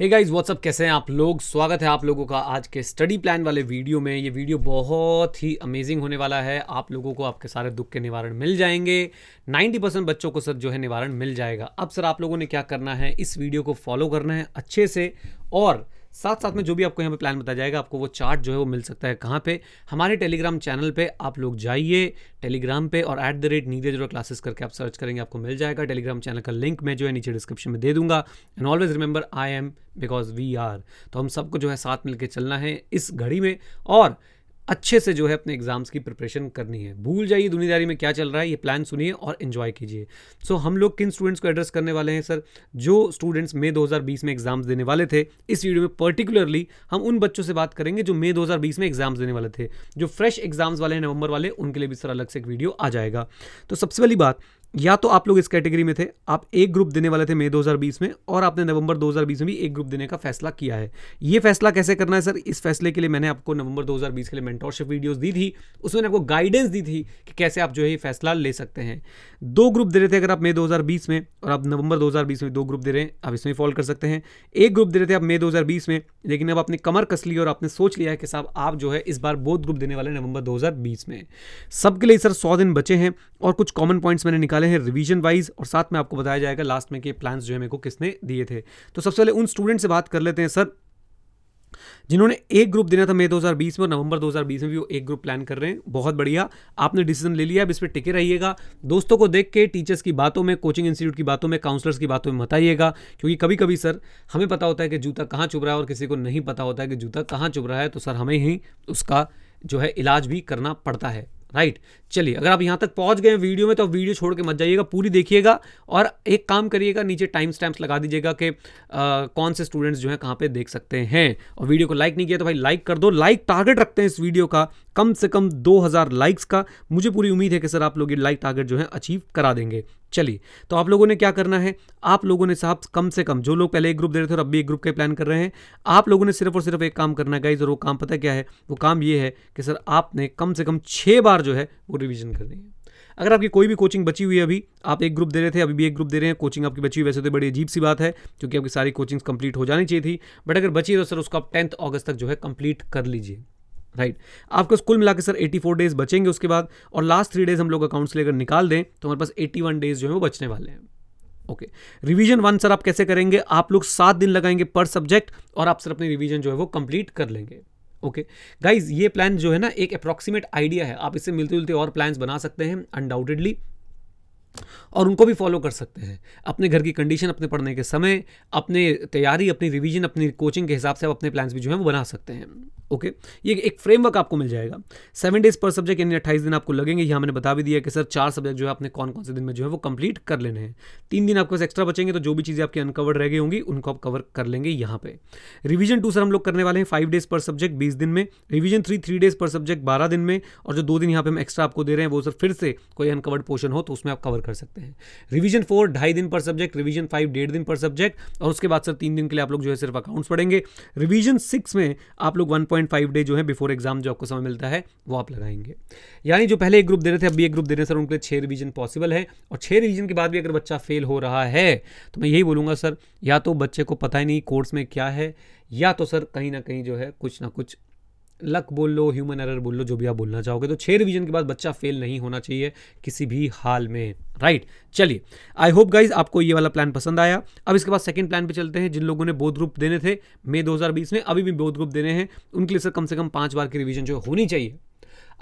Hey guys what's up कैसे हैं आप लोग स्वागत है आप लोगों का आज के स्टडी प्लान वाले वीडियो में ये वीडियो बहुत ही अमेजिंग होने वाला है आप लोगों को आपके सारे दुख के निवारण मिल जाएंगे 90 परसेंट बच्चों को सर जो है निवारण मिल जाएगा अब सर आप लोगों ने क्या करना है इस वीडियो को फॉलो करना है अच्छे से और साथ साथ में जो भी आपको यहाँ पे प्लान बताया जाएगा आपको वो चार्ट जो है वो मिल सकता है कहाँ पे हमारे टेलीग्राम चैनल पे आप लोग जाइए टेलीग्राम पे और एट द रेट नीरज और क्लासेस करके आप सर्च करेंगे आपको मिल जाएगा टेलीग्राम चैनल का लिंक मैं जो है नीचे डिस्क्रिप्शन में दे दूंगा and always remember I am because we are तो हम सबको जो है साथ मिलकर चलना है इस घड़ी में और अच्छे से जो है अपने एग्ज़ाम्स की प्रिपरेशन करनी है भूल जाइए दुनियादारी में क्या चल रहा है ये प्लान सुनिए और इन्जॉय कीजिए सो so, हम लोग किन स्टूडेंट्स को एड्रेस करने वाले हैं सर जो स्टूडेंट्स मई 2020 में एग्ज़ाम्स देने वाले थे इस वीडियो में पर्टिकुलरली हम उन बच्चों से बात करेंगे जो मई दो में एग्ज़ाम्स देने वाले थे जो फ्रेश एग्ज़ाम्स वाले हैं नवंबर वाले उनके लिए भी सर अलग से एक वीडियो आ जाएगा तो सबसे पहली बात या तो आप लोग इस कैटेगरी में थे आप एक ग्रुप देने वाले थे मई 2020 में और आपने नवंबर 2020 में भी एक ग्रुप देने का फैसला किया है ये फैसला कैसे करना है सर इस फैसले के लिए मैंने आपको नवंबर 2020 के लिए मेंटोरशिप वीडियोस दी थी उसमें मैंने आपको गाइडेंस दी थी कि कैसे आप जो है फैसला ले सकते हैं दो ग्रुप दे रहे थे अगर आप मई दो में और आप नवंबर दो में दो ग्रुप दे रहे हैं आप इसमें फॉल कर सकते हैं एक ग्रुप दे रहे थे आप मई दो में लेकिन अब आपने कमर कस ली और आपने सोच लिया है कि साहब आप जो है इस बार बोध ग्रुप देने वाले नवंबर दो में सबके लिए सर सौ दिन बचे हैं और कुछ कॉमन पॉइंट्स मैंने निकाल निकाले हैं रिवीजन वाइज और साथ में आपको बताया जाएगा लास्ट में कि प्लान्स जो है मेरे को किसने दिए थे तो सबसे पहले उन स्टूडेंट से बात कर लेते हैं सर जिन्होंने एक ग्रुप देना था मई 2020 में और नवंबर 2020 में भी वो एक ग्रुप प्लान कर रहे हैं बहुत बढ़िया आपने डिसीजन ले लिया अब इस पर टिके रहिएगा दोस्तों को देख के टीचर्स की बातों में कोचिंग इंस्टीट्यूट की बातों में काउंसलर्स की बातों में मत आइएगा क्योंकि कभी कभी सर हमें पता होता है कि जूता कहाँ चुभ रहा है और किसी को नहीं पता होता है कि जूता कहाँ चुभ रहा है तो सर हमें ही उसका जो है इलाज भी करना पड़ता है राइट चलिए अगर आप यहाँ तक पहुँच गए वीडियो में तो आप वीडियो छोड़ के मत जाइएगा पूरी देखिएगा और एक काम करिएगा नीचे टाइम स्टैम्प्स लगा दीजिएगा कि कौन से स्टूडेंट्स जो हैं कहाँ पे देख सकते हैं और वीडियो को लाइक नहीं किया तो भाई लाइक कर दो लाइक टारगेट रखते हैं इस वीडियो का कम से कम 2000 लाइक्स का मुझे पूरी उम्मीद है कि सर आप लोग ये लाइक टारगेट जो है अचीव करा देंगे चलिए तो आप लोगों ने क्या करना है आप लोगों ने साहब कम से कम जो लोग पहले एक ग्रुप दे रहे थे और अब भी एक ग्रुप के प्लान कर रहे हैं आप लोगों ने सिर्फ और सिर्फ एक काम करना है गाइज और वो काम पता क्या है वो काम ये है कि सर आपने कम से कम छः बार जो है वो रिविजन करनी है अगर आपकी कोई भी कोचिंग बची हुई है अभी आप एक ग्रुप दे रहे थे अभी भी एक ग्रुप दे रहे हैं कोचिंग आपकी बची हुई वैसे तो बड़ी अजीब सी बात है क्योंकि आपकी सारी कोचिंग्स कंप्लीट हो जानी चाहिए थी बट अगर बची है तो सर उसको आप टेंथ अगस्त तक जो है कंप्लीट कर लीजिए राइट आपको स्कूल मिला के सर 84 डेज बचेंगे उसके बाद और लास्ट थ्री डेज हम लोग अकाउंट्स लेकर निकाल दें तो हमारे पास 81 डेज जो है वो बचने वाले हैं ओके रिवीजन वन सर आप कैसे करेंगे आप लोग सात दिन लगाएंगे पर सब्जेक्ट और आप सर अपने रिवीजन जो है वो कंप्लीट कर लेंगे ओके okay. गाइज ये प्लान जो है ना एक अप्रॉक्सीमेट आइडिया है आप इससे मिलते जुलते और प्लान्स बना सकते हैं अनडाउटेडली और उनको भी फॉलो कर सकते हैं अपने घर की कंडीशन अपने पढ़ने के समय अपने तैयारी अपनी रिवीजन अपनी कोचिंग के हिसाब से आप अपने प्लान्स भी जो है वो बना सकते हैं ओके ये एक फ्रेमवर्क आपको मिल जाएगा सेवन डेज पर सब्जेक्ट यानी अट्ठाईस दिन आपको लगेंगे यहाँ मैंने बता भी दिया कि सर चार सब्जेक्ट जो है आपने कौन कौन से दिन में जो है वो कंप्लीट कर लेने हैं तीन दिन आपके पास एक्स्ट्रा बचेंगे तो जो भी चीज़ें आपकी अनकवर्ड रह गई होंगी उनको आप कवर कर लेंगे यहाँ पे रिविजन टू सर हम लोग करने वाले हैं फाइव डेज पर सब्जेक्ट बीस दिन में रिवीजन थ्री थ्री डेज पर सब्जेक्ट बारह दिन में और जो दो दिन यहाँ पे हम एक्स्ट्रा आपको दे रहे हैं वो सर फिर से कोई अनकवर्ड पोर्शन हो तो उसमें आप कवर कवर कर सकते हैं रिवीजन फोर ढाई दिन पर सब्जेक्ट रिवीजन फाइव डेढ़ दिन पर सब्जेक्ट और उसके बाद सर तीन दिन के लिए आप लोग जो है सिर्फ अकाउंट्स पढ़ेंगे रिवीजन सिक्स में आप लोग वन पॉइंट फाइव डे जो है बिफोर एग्जाम जो आपको समय मिलता है वो आप लगाएंगे यानी जो पहले एक ग्रुप दे रहे थे अभी एक ग्रुप दे रहे हैं सर उनके लिए छः रिवीजन पॉसिबल है और छः रिवीजन के बाद भी अगर बच्चा फेल हो रहा है तो मैं यही बोलूँगा सर या तो बच्चे को पता ही नहीं कोर्स में क्या है या तो सर कहीं ना कहीं जो है कुछ ना कुछ लक बोल लो ह्यूमन एरर बोल लो जो भी आप बोलना चाहोगे तो छः रिवीजन के बाद बच्चा फेल नहीं होना चाहिए किसी भी हाल में राइट चलिए आई होप गाइज आपको ये वाला प्लान पसंद आया अब इसके बाद सेकंड प्लान पे चलते हैं जिन लोगों ने बोध ग्रुप देने थे मई 2020 में अभी भी बोध ग्रुप देने हैं उनके लिए सर कम से कम पाँच बार की रिवीजन जो होनी चाहिए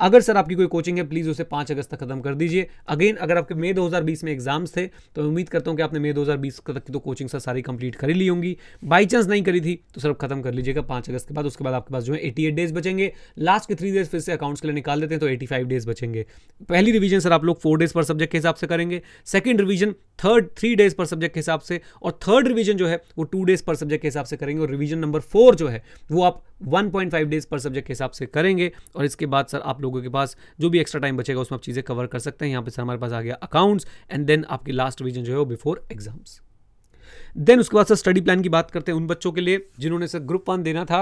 अगर सर आपकी कोई कोचिंग है प्लीज़ उसे पाँच अगस्त तक खत्म कर दीजिए अगेन अगर आपके मई 2020 में एग्जाम्स थे तो मैं उम्मीद करता हूँ कि आपने मई 2020 तक की तो कोचिंग सर सारी कंप्लीट कर ली होंगी बाई चांस नहीं करी थी तो सर खत्म कर लीजिएगा पाँच अगस्त के बाद उसके बाद आपके पास जो है एटी डेज बचेंगे लास्ट के थ्री डेज फिर से अकाउंट्स के लिए निकाल देते हैं तो एटी डेज बचेंगे पहली रिवीजन सर आप लोग फोर डेज पर सब्जेक्ट के हिसाब से करेंगे second revision third three days पर सब्जेक्ट के हिसाब से और थर्ड रिवीजन जो है वो टू डेज पर सब्जेक्ट के हिसाब से करेंगे और रिवीजन नंबर फोर जो है वो आप 1.5 डेज पर सब्जेक्ट के हिसाब से करेंगे और इसके बाद सर आप लोग लोगों के पास जो भी एक्स्ट्रा टाइम बचेगा उसमें आप चीज़ें कवर कर सकते हैं यहाँ पे सर हमारे पास आ गया अकाउंट्स एंड देन आपकी लास्ट रिविजन जो है वो बिफोर एग्जाम्स देन उसके बाद सर स्टडी प्लान की बात करते हैं उन बच्चों के लिए जिन्होंने सर ग्रुप वन देना था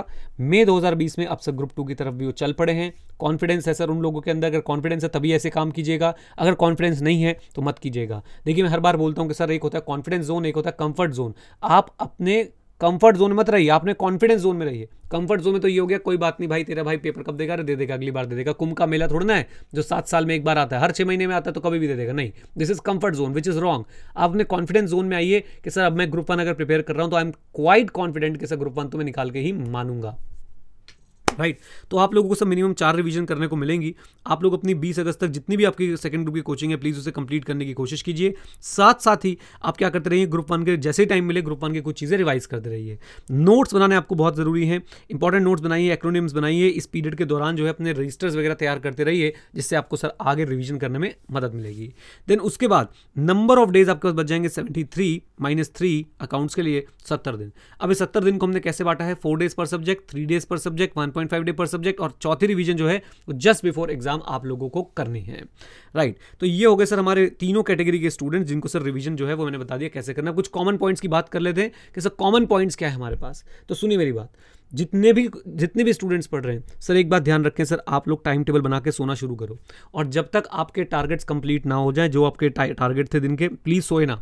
मई 2020 में अब सर ग्रुप टू की तरफ भी वो चल पड़े हैं कॉन्फिडेंस है सर उन लोगों के अंदर अगर कॉन्फिडेंस है तभी ऐसे काम कीजिएगा अगर कॉन्फिडेंस नहीं है तो मत कीजिएगा देखिए मैं हर बार बोलता हूँ कि सर एक होता है कॉन्फिडेंस जोन एक होता है कंफर्ट जोन आप अपने कंफर्ट जोन मत रहिए आपने कॉन्फिडेंस जोन में रहिए कंफर्ट जोन में तो ये हो गया कोई बात नहीं भाई तेरा भाई पेपर कब देगा दे देगा अगली बार दे देगा कुंभ का मेला थोड़ा ना है जो सात साल में एक बार आता है हर छह महीने में आता है तो कभी भी दे देगा नहीं this is comfort zone which is wrong आप अपने कॉन्फिडेंस जोन में आइए कि सर अब मैं ग्रुप वन अगर प्रिपेयर कर रहा हूं तो आई एम क्वाइट कॉन्फिडेंट कि सर ग्रुप वन तो मैं निकाल के ही मानूंगा राइट तो आप लोगों को सब मिनिमम चार रिवीजन करने को मिलेंगी आप लोग अपनी 20 अगस्त तक जितनी भी आपकी सेकंड ग्रुप की कोचिंग है प्लीज़ उसे कंप्लीट करने की कोशिश कीजिए साथ साथ ही आप क्या करते रहिए ग्रुप वन के जैसे ही टाइम मिले ग्रुप वन के कुछ चीज़ें रिवाइज करते रहिए नोट्स बनाने आपको बहुत ज़रूरी है इंपॉर्टेंट नोट्स बनाइए एक्रोनिम्स बनाइए इस पीरियड के दौरान जो है अपने रजिस्टर्स वगैरह तैयार करते रहिए जिससे आपको सर आगे रिविजन करने में मदद मिलेगी देन उसके बाद नंबर ऑफ डेज आपके पास बच जाएंगे seventy three minus three accounts के लिए सत्तर दिन अभी सत्तर दिन को हमने कैसे बांटा है फोर डेज पर सब्जेक्ट थ्री डेज पर subject one point five day पर सब्जेक्ट और चौथी रिवीजन जो है वो जस्ट बिफोर एग्जाम आप लोगों को करनी है राइट right. तो ये हो गए सर हमारे तीनों कैटेगरी के स्टूडेंट जिनको सर रिवीजन जो है वो मैंने बता दिया कैसे करना कुछ कॉमन पॉइंट्स की बात कर लेते हैं कि सर कॉमन पॉइंट्स क्या है हमारे पास तो सुनिए मेरी बात जितने भी जितने भी स्टूडेंट्स पढ़ रहे हैं सर एक बात ध्यान रखें सर आप लोग टाइम टेबल बना के सोना शुरू करो और जब तक आपके टारगेट्स कंप्लीट ना हो जाए जो आपके टारगेट थे दिन के प्लीज़ सोए ना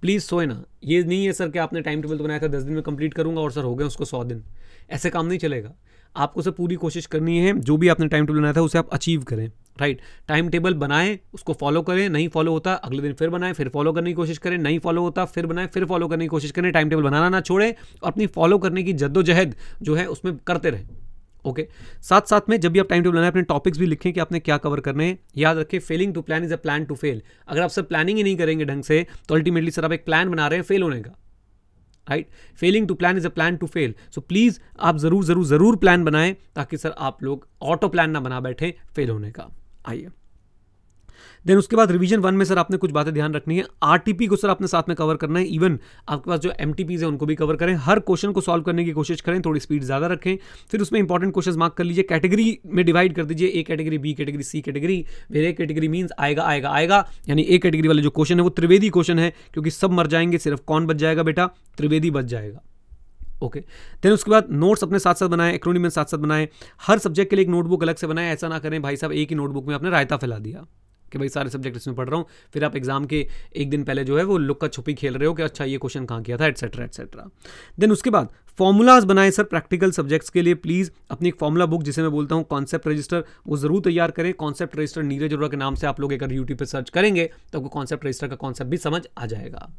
प्लीज़ सोए ना ये नहीं है सर कि आपने टाइम टेबल तो बनाया था दस दिन में कंप्लीट करूंगा और सर हो गए उसको सौ दिन ऐसे काम नहीं चलेगा आपको उसे पूरी कोशिश करनी है जो भी आपने टाइम टेबल बनाया था उसे आप अचीव करें राइट टाइम टेबल बनाएं उसको फॉलो करें नहीं फॉलो होता अगले दिन फिर बनाएं फिर फॉलो करने की कोशिश करें नहीं फॉलो होता फिर बनाएं फिर फॉलो करने की कोशिश करें टाइम टेबल बनाना ना छोड़ें और अपनी फॉलो करने की जद्दोजहद जो है उसमें करते रहें ओके okay. साथ साथ में जब भी आप टाइम टेबल बनाएं अपने टॉपिक्स भी लिखें कि आपने क्या कवर करने हैं याद रखें failing to plan is a plan to fail अगर आप सब प्लानिंग ही नहीं करेंगे ढंग से तो अल्टीमेटली सर आप एक प्लान बना रहे हैं फेल होने का right failing to plan is a plan to fail so please आप ज़रूर ज़रूर ज़रूर प्लान बनाएं ताकि सर आप लोग ऑटो प्लान ना बना बैठे फेल होने का आइए देन उसके बाद रिवीजन वन में सर आपने कुछ बातें ध्यान रखनी है आरटीपी को सर आपने साथ में कवर करना है इवन आपके पास जो एम है उनको भी कवर करें हर क्वेश्चन को सॉल्व करने की कोशिश करें थोड़ी स्पीड ज़्यादा रखें फिर उसमें इंपॉर्टेंट क्वेश्चन मार्क कर लीजिए कैटेगरी में डिवाइड कर दीजिए A category B category C category where A category means आएगा आएगा आएगा यानी ए कैटेगरी वाले जो क्वेश्चन है वो त्रिवेदी क्वेश्चन है क्योंकि सब मर जाएंगे सिर्फ कौन बच जाएगा बेटा त्रिवेदी बच जाएगा ओके okay. देन उसके बाद नोट्स अपने साथ साथ बनाए एक्रोनिम साथ साथ बनाए हर सब्जेक्ट के लिए एक नोटबुक अलग से बनाए ऐसा ना करें भाई साहब एक ही नोटबुक में आपने रायता फैला दिया कि भाई सारे सब्जेक्ट इसमें पढ़ रहा हूँ फिर आप एग्ज़ाम के एक दिन पहले जो है वो लुक्का छुपी खेल रहे हो कि अच्छा ये क्वेश्चन कहाँ किया था एटसेट्रा एटसेट्रा देन उसके बाद फॉर्मूलाज बनाएं सर प्रैक्टिकल सब्जेक्ट्स के लिए प्लीज़ अपनी एक फॉर्मूला बुक जिसे मैं बोलता हूँ कॉन्सेप्ट रजिस्टर वो ज़रूर तैयार करें कॉन्सेप्ट रजिस्टर नीरज अरोड़ा के नाम से आप लोग अगर यूट्यूब पर सर्च करेंगे तो आपको कॉन्सेप्ट रजिस्टर का कॉन्सेप्ट भी समझ आ जाएगा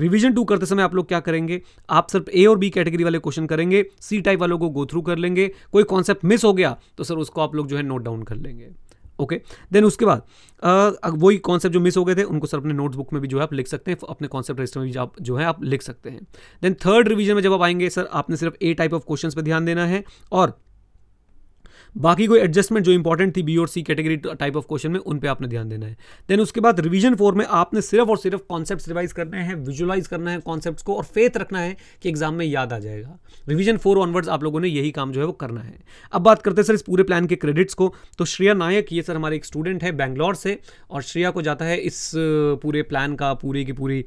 रिविजन टू करते समय आप लोग क्या करेंगे आप सिर्फ ए और बी कैटेगरी वाले क्वेश्चन करेंगे सी टाइप वालों को गो थ्रू कर लेंगे कोई कॉन्सेप्ट मिस हो गया तो सर उसको आप लोग जो है नोट डाउन कर लेंगे ओके देन उसके बाद वही कॉन्सेप्ट जो मिस हो गए थे उनको सर अपने नोट्स बुक में भी जो है आप लिख सकते हैं अपने कॉन्सेप्ट रजिस्टर में भी आप जो है आप लिख सकते हैं देन थर्ड रिवीजन में जब आप आएंगे सर आपने सिर्फ ए टाइप ऑफ क्वेश्चन पर ध्यान देना है और बाकी कोई एडजस्टमेंट जो इंपॉर्टेंट थी बी और C category type of question में उन पर आपने ध्यान देना है देन उसके बाद रिवीजन फोर में आपने सिर्फ और सिर्फ कॉन्सेप्ट रिवाइज करने हैं विजुलाइज करना है कॉन्सेप्ट को और फेथ रखना है कि एग्जाम में याद आ जाएगा रिविजन फोर ऑनवर्ड्स आप लोगों ने यही काम जो है वो करना है अब बात करते हैं सर इस पूरे प्लान के क्रेडिट्स को तो श्रेया नायक ये सर हमारे एक स्टूडेंट है बैंगलोर से और श्रेया को जाता है इस पूरे प्लान का पूरी की पूरी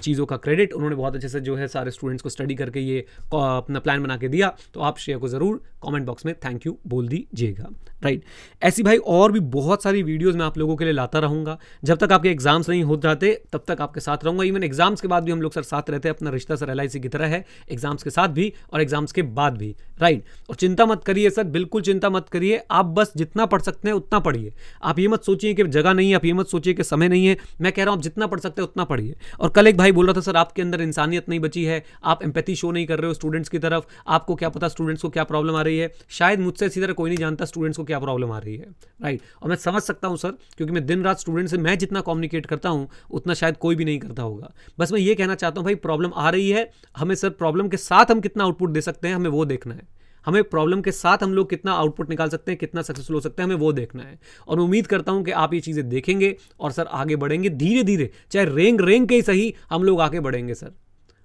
चीज़ों का क्रेडिट उन्होंने बहुत अच्छे से जो है सारे स्टूडेंट्स को स्टडी करके ये अपना प्लान बना के दिया तो आप श्रेया को ज़रूर कमेंट बॉक्स में थैंक यू बोल दीजिएगा राइट ऐसी भाई और भी बहुत सारी वीडियोस मैं आप लोगों के लिए लाता रहूँगा जब तक आपके एग्जाम्स नहीं हो जाते तब तक आपके साथ रहूँगा इवन एग्जाम्स के बाद भी हम लोग सर साथ रहते हैं अपना रिश्ता सर एल की तरह है एग्जाम्स के साथ भी और एग्जाम्स के बाद भी राइट और चिंता मत करिए सर बिल्कुल चिंता मत करिए आप बस जितना पढ़ सकते हैं उतना पढ़िए आप ये मत सोचिए कि जगह नहीं है आप ये मत सोचिए कि समय नहीं है मैं कह रहा हूँ आप जितना पढ़ सकते हैं उतना पढ़िए और कल एक भाई बोल रहा था सर आपके अंदर इंसानियत नहीं बची है आप एम्पैथी शो नहीं कर रहे हो स्टूडेंट्स की तरफ आपको क्या पता स्टूडेंट्स को क्या प्रॉब्लम आ रही है रही है शायद मुझसे इसी तरह कोई नहीं जानता स्टूडेंट्स को क्या प्रॉब्लम आ रही है राइट और मैं समझ सकता हूँ सर क्योंकि मैं दिन रात स्टूडेंट से मैं जितना कम्युनिकेट करता हूँ उतना शायद कोई भी नहीं करता होगा बस मैं ये कहना चाहता हूँ भाई प्रॉब्लम आ रही है हमें सर प्रॉब्लम के साथ हम कितना आउटपुट दे सकते हैं हमें वो देखना है हमें प्रॉब्लम के साथ हम लोग कितना आउटपुट निकाल सकते हैं कितना सक्सेसफुल हो सकते हैं हमें वो देखना है और उम्मीद करता हूं कि आप ये चीज़ें देखेंगे और सर आगे बढ़ेंगे धीरे धीरे चाहे रेंग रेंग के ही सही हम लोग आगे बढ़ेंगे सर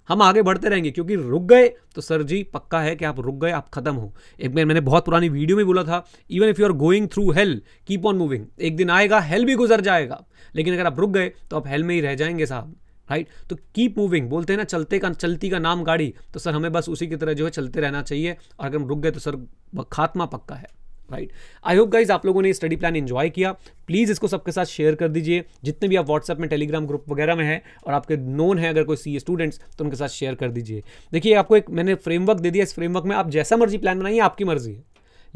हम आगे बढ़ते रहेंगे क्योंकि रुक गए तो सर जी पक्का है कि आप रुक गए आप खत्म हो एक बार मैंने बहुत पुरानी वीडियो में बोला था even if you are going through hell keep on moving एक दिन आएगा हेल भी गुजर जाएगा लेकिन अगर आप रुक गए तो आप हेल में ही रह जाएंगे साहब राइट तो कीप मूविंग बोलते हैं ना चलते का चलती का नाम गाड़ी तो सर हमें बस उसी की तरह जो है चलते रहना चाहिए और अगर हम रुक गए तो सर खात्मा पक्का है राइट आई होप गाइज आप लोगों ने स्टडी प्लान इन्जॉय किया प्लीज़ इसको सबके साथ शेयर कर दीजिए जितने भी आप व्हाट्सएप में टेलीग्राम ग्रुप वगैरह में हैं और आपके नोन है अगर कोई सी स्टूडेंट्स तो उनके साथ शेयर कर दीजिए देखिए आपको एक मैंने फ्रेमवर्क दे दिया इस फ्रेमवर्क में आप जैसा मर्जी प्लान बनाइए आपकी मर्जी है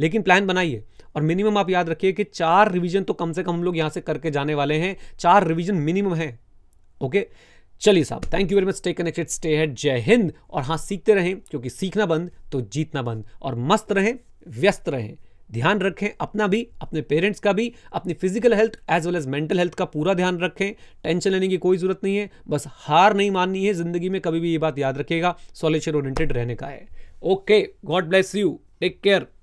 लेकिन प्लान बनाइए और मिनिमम आप याद रखिए कि चार रिवीजन तो कम से कम हम लोग यहाँ से करके जाने वाले हैं चार रिवीजन मिनिमम है ओके चलिए साहब thank you very much stay connected stay ahead जय हिंद और हाँ सीखते रहें क्योंकि सीखना बंद तो जीतना बंद और मस्त रहें व्यस्त रहें ध्यान रखें अपना भी अपने पेरेंट्स का भी अपनी physical health as well as mental health का पूरा ध्यान रखें टेंशन लेने की कोई ज़रूरत नहीं है बस हार नहीं माननी है ज़िंदगी में कभी भी ये बात याद रखेगा सॉल्यूशन ओरिएंटेड रहने का है okay God bless you take care